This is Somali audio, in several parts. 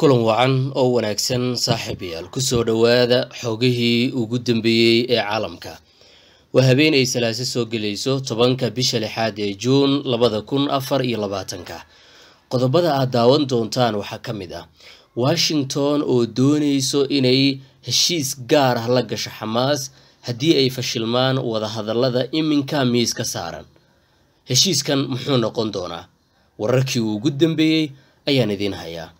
kulan wacan oo wanaagsan saaxiibayaal kusoo dhowaada xogihii ugu dambeeyey ee caalamka waa habeen ay salaase soo gelayso tobanka bisha lixaad ee juun labada kun afar iyo labaatanka qodobada aad daawan doontaan waxaa ka mid ah washington oo doonayso inay heshiis gaar ah la gasho xamaas haddii ay fashilmaan wadahadallada iminka miiska saaran heshiiskan muxuu noqon doonaa wararkii ugu dambeeyey ayaan idiin hayaa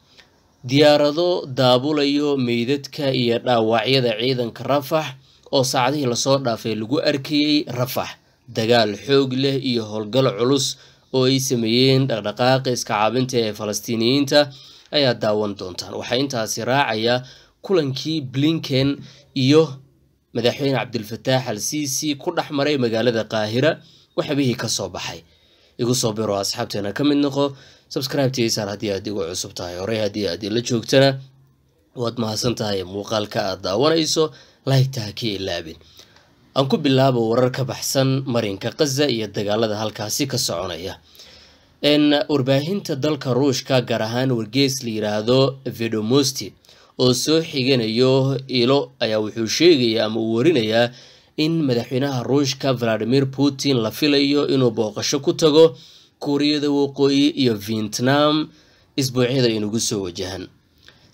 diyaarado daabulayo meydadka iyo dhaawacyada ciidanka rafax oo saacadihii lasoo dhaafay lagu arkayey rafax dagaal xoog leh iyo howlgal culus oo ay sameeyeen dhaqdhaqaaqa iskacaabinta ee falastiiniyiinta ayaa daawan doontaan waxaa intaasi raacaya kulankii blinken iyo madaxweyne cabdilfataax al siisi ku dhex maray magaalada qaahira waxbihii ka soo baxay igu soo biro asxaabteena ka mid noqo subscribe tiisaan haddii aad igu cusub tahay horey haddii aad ila joogtana waad mahadsan tahay muuqaalka aad daawanayso laygta ha ilaabin aan ku bilaabo warar ka baxsan marinka khaza iyo dagaalada halkaasi ka soconaya warbaahinta dalka ruushka gaar ahaan wargees la yiraahdo vedomosti oo soo xiganayo ilo ayaa wuxuu sheegayaa ama uu warinayaa in madaxweynaha ruushka valadimir putin la filayo inuu booqasho ku tago kuuriyada waqooyi iyo vietnam isbuucyada inagu soo wajahan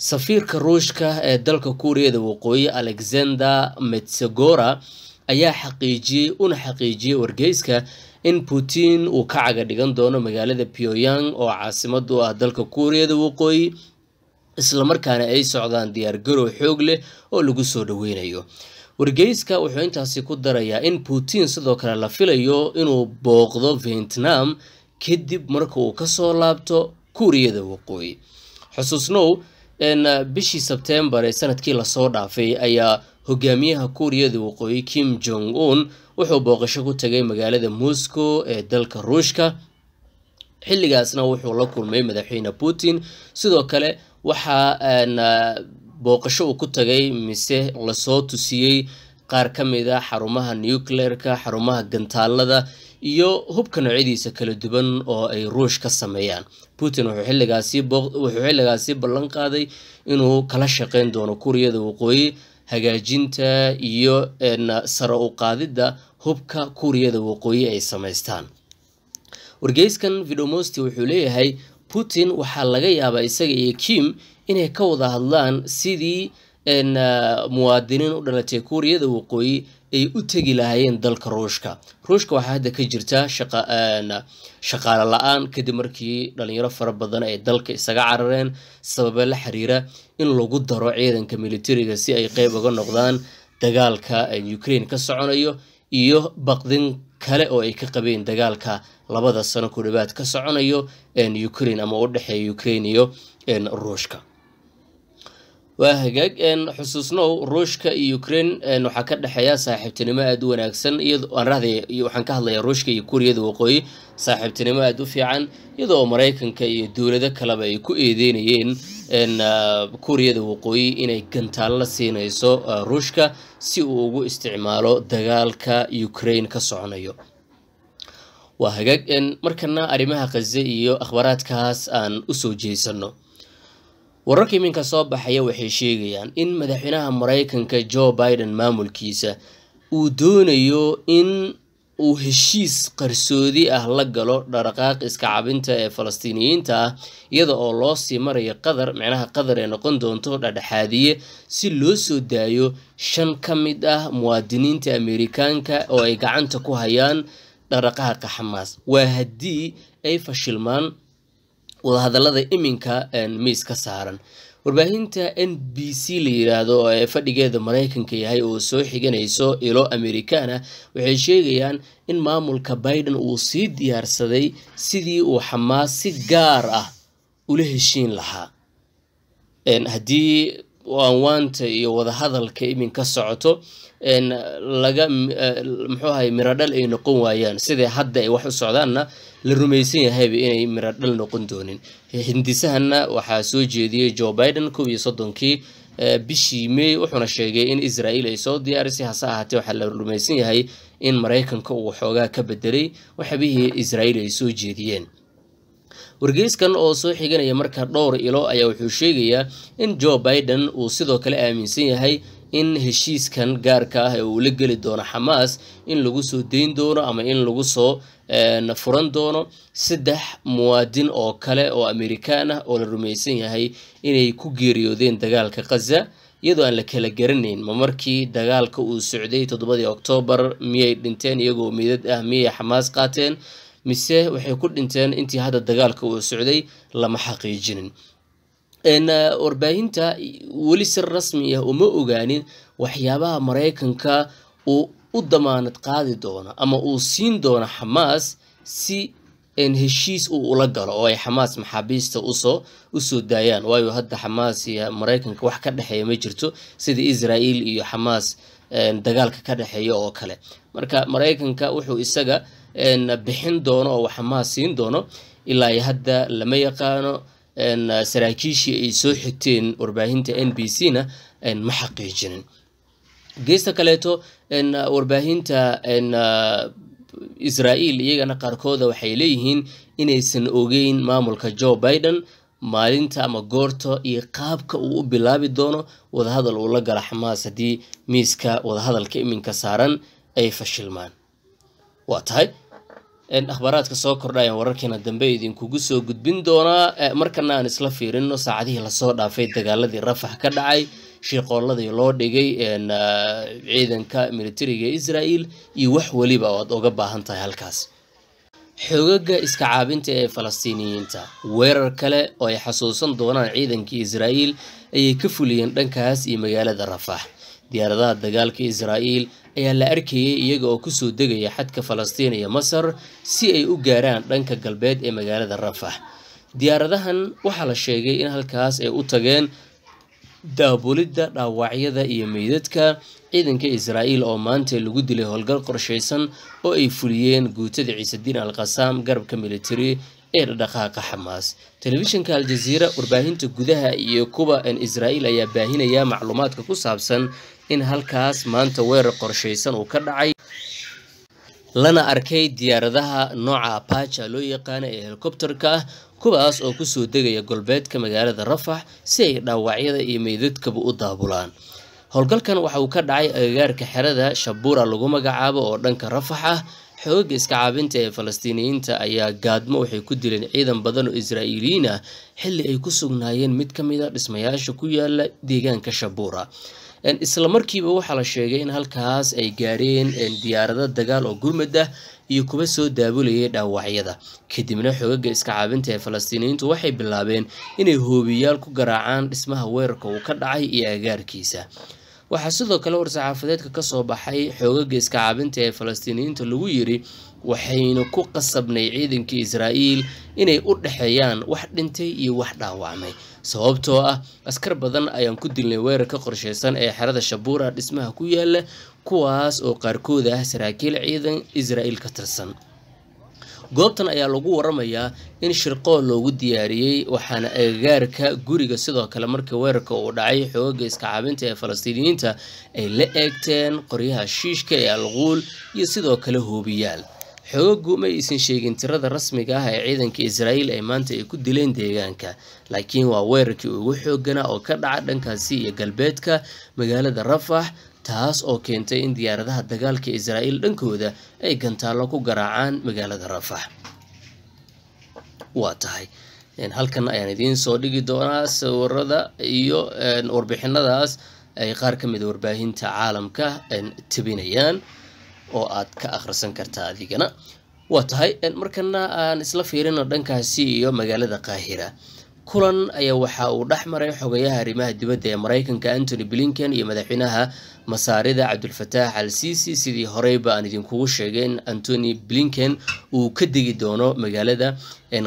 safiirka ruushka ee dalka kuuriyada waqooyi alexander metsegora ayaa xaqiijiyey una xaqiijiyey wargeyska in putin uu ka caga dhigan doono magaalada pyoyang oo caasimadu ah dalka kuuriyada waqooyi islamarkaana ay socdaan diyaargarow xoog leh oo lagu soo dhoweynayo wargeyska wuxuu intaasi ku darayaa in putin sidoo kale la filayo inuu booqdo vietnam kadib marka uu kasoo laabto kuuriyada waqooyi xusuusnow bishii sebtembar ee sanadkii lasoo dhaafay ayaa hogaamiyaha kuuriyada waqooyi kim jong un wuxuu booqasho ku tagay magaalada moscow ee dalka ruushka xilligaasna wuxuu la kulmay madaxweyne putin sidoo kale waxaa booqasho uu ku tagay mise lasoo tusiyey qaar ka mid a ah xarumaha nucleerka xarumaha gantaalada iyo hubka noocyadiisa kala duwan oo ay ruush ka sameeyaan putin wuxuu xilligaasi ballan qaaday inuu kala shaqeyn doono kuuriyada waqooyi hagaajinta iyo sare u qaadidda hubka kuuriyada waqooyi ay sameystaan wargeyskan vidomosti wuxuu leeyahay putin waxaa laga yaabaa isaga iyo kim inay ka wada hadlaan sidii Uh, muwaadiniin u dhalatay kuuriyada waqooyi ay u tegi lahaayeen dalka ruushka ruushka waxaa hadda ka jirta shaqaale la-aan kadib markii dhalinyaro fara badan ay dalka isaga carareen sababe la xiriira in lagu daro ciidanka militariga si ay qeyb uga noqdaan dagaalka ukraine ka soconayo iyo baqdin kale oo ay ka qabeen dagaalka labada sano ku dhowaad ka soconayo ukraine ama u dhexeeya ukraine iyo ruushka waa hagaag xusuusnow ruushka iyo ukrain waxaa ka dhexeeya saaxiibtinimo aada u wanaagsan waxaan ka hadlayaa ruushka iyo kuuriyada waqooyi saaxiibtinimo aada u fiican iyadoo maraykanka iyo dowlado kaleba ay ku eedeynayeen ah, kuuriyada waqooyi inay gantaan la siinayso ah, ruushka si uu ugu isticmaalo dagaalka ukrain ka soconayo waa hagaag markana arrimaha khaze iyo akhbaaraadkaas aan usoo jeesano wararka iminka soo baxaya waxay sheegayaan in madaxweynaha maraykanka jo biden maamulkiisa uu doonayo in uu heshiis qarsoodi ah la galo dhaqdhaqaaq iska cabinta ee falastiiniyiinta ah iyada oo loo sii marayo qadar micnaha qadar ee noqon doonto dhadhexaadiye si loo soo daayo shan ka mid ah muwaadiniinta ameerikaanka oo ay gacanta ku hayaan dhaqdhaqaaqa xamaas waa haddii ay fashilmaan wadahadalada iminka miis ka saaran warbaahinta n b c la yiraahdo oo ee fadhigeeda maraykanka yahay oo soo xiganayso ilo amerikaana ah, waxay sheegayaan in maamulka biden uu sii diyaarsaday sidii uu xamaas si gaar ah ula heshiin lahaa haddii waanwaanta iyo wadahadalka iminka socoto laga eh, muxuu ahay miradhal ay noqon waayaan siday hadda ay wax u socdaanna la rumaysan yahayba inay miradhal noqon doonin hindisahanna waxaa soo jeediyey jo biden kob iyo soddonkii eh, bishii may wuxuuna sheegay in israa'iil ay soo diyaarisay hase ahaatee waxaa la rumaysan yahay in maraykanka uu xoogaa ka bedelay waxbihii israa'iil ay soo jeediyeen wargeyskan oo soo xiganaya marka dhowr ilo ayaa wuxuu sheegayaa in jo biden uu sidoo kale aaminsan yahay in heshiiskan gaarka ah ee uu la geli doono xamaas in lagu soo dayn doono ama in lagu soo eh, furan doono saddex muwaadin oo kale oo amerikaan ah oo la rumaysan yahay inay ku geeriyoodeen dagaalka khaza iyadoo aan la kala garanayn ma markii dagaalka uu socday toddobadii oktoobar miyay dhinteen iyagoo midad ah miyay xamaas qaateen mise waxay ku dhinteen intii hadda dagaalka uu socday lama xaqiijinin warbaahinta weli si rasmi ah uma ogaanin waxyaabaha maraykanka uu u damaanad qaadi doono ama uu siin doono xamaas si heshiis uu ula galo oo ay xamaas maxaabiista usoo usoo daayaan waayo hadda xamaas iyo maraykanka wax ka dhexeeya ma jirto sida israaiil iyo xamaas eh, dagaalka ka dhexeeya oo kale marka maraykanka wuxuu isaga eh, bixin doono oo xamaas siin doono ilaa hadda lama yaqaano eh, saraakiishii ay soo xigteen warbaahinta n b c na ma xaqiijinin geesta kaleeto warbaahinta israa'iil iyagana qaarkooda waxay leeyihiin inaysan ogeyn maamulka joe biden maalinta ama goorta iyo qaabka uu u bilaabi doono wadahadal uu la gala xamaas haddii miiska wadahadalka iminka saaran ay fashilmaan waa tahay akhbaaraadka soo kordha ayaan wararkeena dambe idinkugu soo gudbin doonaa markana aan isla fiirino saacadihii lasoo dhaafay dagaaladii rafax ka dhacay shiiqooladii loo dhigay ciidanka militariga israel iyo wax weliba oo aad uga baahan tahay halkaas xoogaga iska caabinta ee falastiiniyiinta weerar kale oo ay xasuusan doonaan ciidankii israa'iil ayay ka fuliyeen dhankaas iyo magaalada rafax diyaaradaha dagaalka israa'iil ayaa la arkayay iyaga oo kusoo degaya xadka falastiin iyo masar si ay u gaaraan dhanka galbeed ee magaalada rafax diyaaradahan waxaa la sheegay in halkaas ay u tageen daabulidda dhaawacyada iyo meydadka ciidanka israa'iil oo maanta lagu dilay howlgal qorshaysan oo ay fuliyeen guutada ciisadiin al khasaam garabka militari ee dhadhaqaaqa xamaas telefishinka aljaziira warbaahinta gudaha iyo kuwa n israa'iil ayaa baahinaya macluumaadka ku saabsan in halkaas maanta weerar qorshaysan uu ka dhacay lana arkay diyaaradaha nooca baaja loo yaqaana ee helikobterka ah kuwaas oo kusoo degaya golbeedka magaalada rafax si ay dhaawacyada iyo meydadkaba u daabulaan howlgalkan waxa uu ka dhacay agagaarka xerada shabuura lagu magacaabo oo dhanka rafax ah xoogaga iska caabinta ee falastiiniyiinta ayaa gaadmo waxay ku dileen ciidan badan oo israa'iiliyiin ah xilli ay ku sugnaayeen mid ka mid a ah dhismayaasha ku yaala deegaanka shabuura islamarkiiba waxaa la sheegay in halkaas ay gaareen diyaarada dagaal oo gurmad ah iyo kuwa soo daabulayay dhaawacyada kadibna xogaga iska caabinta ee falastiiniyiintu waxay bilaabeen inay hoobiyaal ku garaacaan dhismaha weerarka uu ka dhacay iyo agaarkiisa waxaa sidoo kale war-saxaafadeedka kasoo baxay xoogaga caabinta ee falastiiniyiinta lagu yiri waxaynu ku qasabnay ciidankii israa'iil inay u dhexeeyaan wax dhintay iyo wax dhaawacmay sababtoo ah askar badan ayaan ku dilnay weerarka qorsheysan ee xerada shabuura dhismaha ku yaalla kuwaas oo qaarkood ah saraakiil ciidan israa'iil ka tirsan goobtan ayaa lagu waramayaa in shirqool loogu diyaariyey waxaana agagaarka guriga sidoo kale markii weerarka uu dhacay xoogaga iskacaabinta ee falastiiniyiinta ay la eegteen qoryaha shiishka ee alquul iyo sidoo kale hoobiyaal xoogagu ma aysan sheegin tirada rasmiga ah ee ciidanka israa'iil ay maanta ay ku dileen deegaanka laakiin waa weerarkii ugu xooggana oo ka dhaca dhankaasi iyo galbeedka magaalada rafax taas oo keentay in diyaaradaha dagaalka israa'iil dhankooda ay gantaallo ku garaacaan magaalada rafax waa tahay halkan ayaan idiin soo dhigi doonaa sawirada iyo warbixinadaas ay qaar ka mid ah warbaahinta caalamka tebinayaan oo aad ka akhrisan kartaa adigana waa tahay markana aan isla fiirino dhankaasi iyo magaalada qaahira kulan ayaa waxaa uu dhex maray xogayaha arrimaha dibadda ee maraykanka antony blinken iyo madaxweynaha masaarida cabdulfataax al siisi sidii horeyba aan idinkugu in antony blinken uu ka degi doono magaalada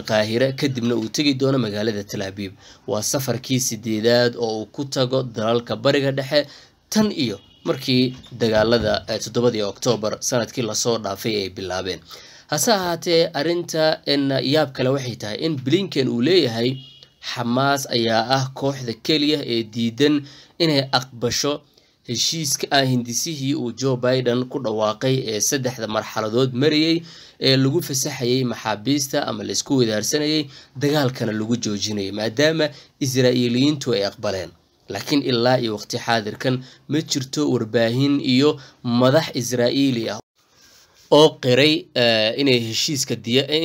qaahira kadibna uu tegi doono magaalada talaabiib waa safarkii sideedaad oo uu ku tago dalalka bariga dhexe tan iyo markii dagaalada toddobadii oktoobar sanadkii lasoo dhaafay ay bilaabeen hase ahaatee arinta yaab kale waxay tahay in blinken uu leeyahay xamaas ayaa ah kooxda keliya ee diidan inay aqbasho heshiiska ah hindisihii uu jo biden ku dhawaaqay ee saddexda marxaladood marayey ee lagu fasaxayay maxaabiista ama laisku wadaarsanayay dagaalkana lagu joojinayay maadaama israa'iiliyiintu ay aqbaleen laakiin ilaa iyo waqti xaadirkan ma jirto warbaahin iyo madax israa'iili ah oo qiray eh, inay heshiiska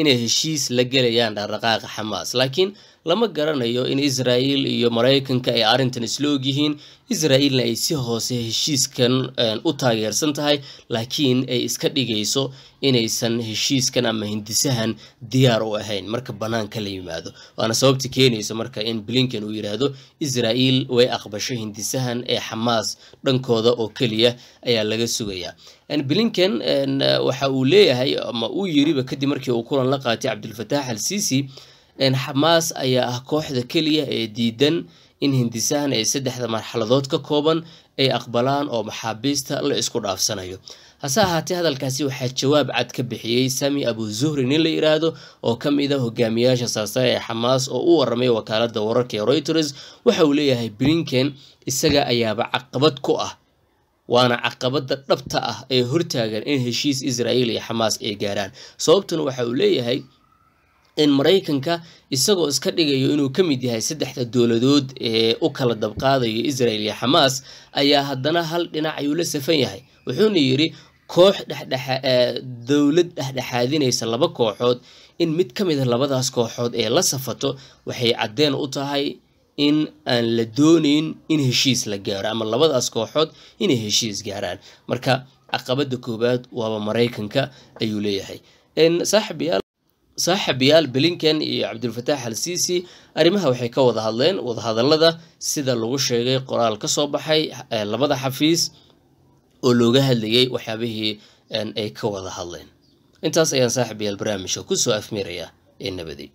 inay heshiis la gelayaan dhaqdhaqaaqa xamaas laakiin lama garanayo in israael iyo maraykanka ay arrintan isloog yihiin israaelna ay si hoose heshiiskan eh, u taageersan tahay laakiin ay iska dhigayso inaysan heshiiskan ama hindisahan diyaar u ahayn marka bannaanka la yimaado waana sababta keenaysa marka in blinken uu yidhaahdo israael way aqbasho hindisahan ee xamaas dhankooda oo keliya ayaa laga sugayaa blinken eh, waxa uu leeyahay ama uu yiriba kadib markii uu kulan la qaatay cabdulfataax al sisi xamaas ayaa ah kooxda keliya ee diidan in hindisahan ay saddexda marxaladood ka kooban ay aqbalaan oo maxaabiista la isku dhaafsanayo hase ahaatee hadalkaasi waxaa jawaab cad ka bixiyey sami abu zuhri nin la yiraahdo oo ka mid a ah hogaamiyaasha saasare ee xamaas oo u waramay wakaalada wararka ee reuters waxa uu leeyahay brinken isaga ayaaba caqabad ku ah waana caqabada dhabta ah ee hortaagan in heshiis israa'iil iyo xamaas ay gaaraan sababtuna waxa uu leeyahay maraykanka isagoo iska dhigayo inuu ka mid yahay saddexda dowladood ee u kala dabqaadayo israel iyo xamaas ayaa haddana hal dhinac ayuu la safan yahay wuxuuna yidhi koox dhedhe dowlad dhexdhexaadinaysa laba kooxood in mid ka mid a ah labadaas kooxood ee la safato waxay caddeen u tahay in aan la doonayn in heshiis la gaaro ama labadaas kooxood inay heshiis gaaraan marka caqabada koowaad waaba maraykanka ayuu leeyahay saaxiibayaal saaxiibayaal blinken iyo cabdilfataax al siisi arrimaha waxay ka wada hadleen wadahadallada sida lagu sheegay qoraal ka soo baxay labada xafiis oo looga hadlayay waxyaabihii ay ka wada hadleen intaas ayaan saaxiibayaal barnaamijka kusoo afmiraya ee nabaday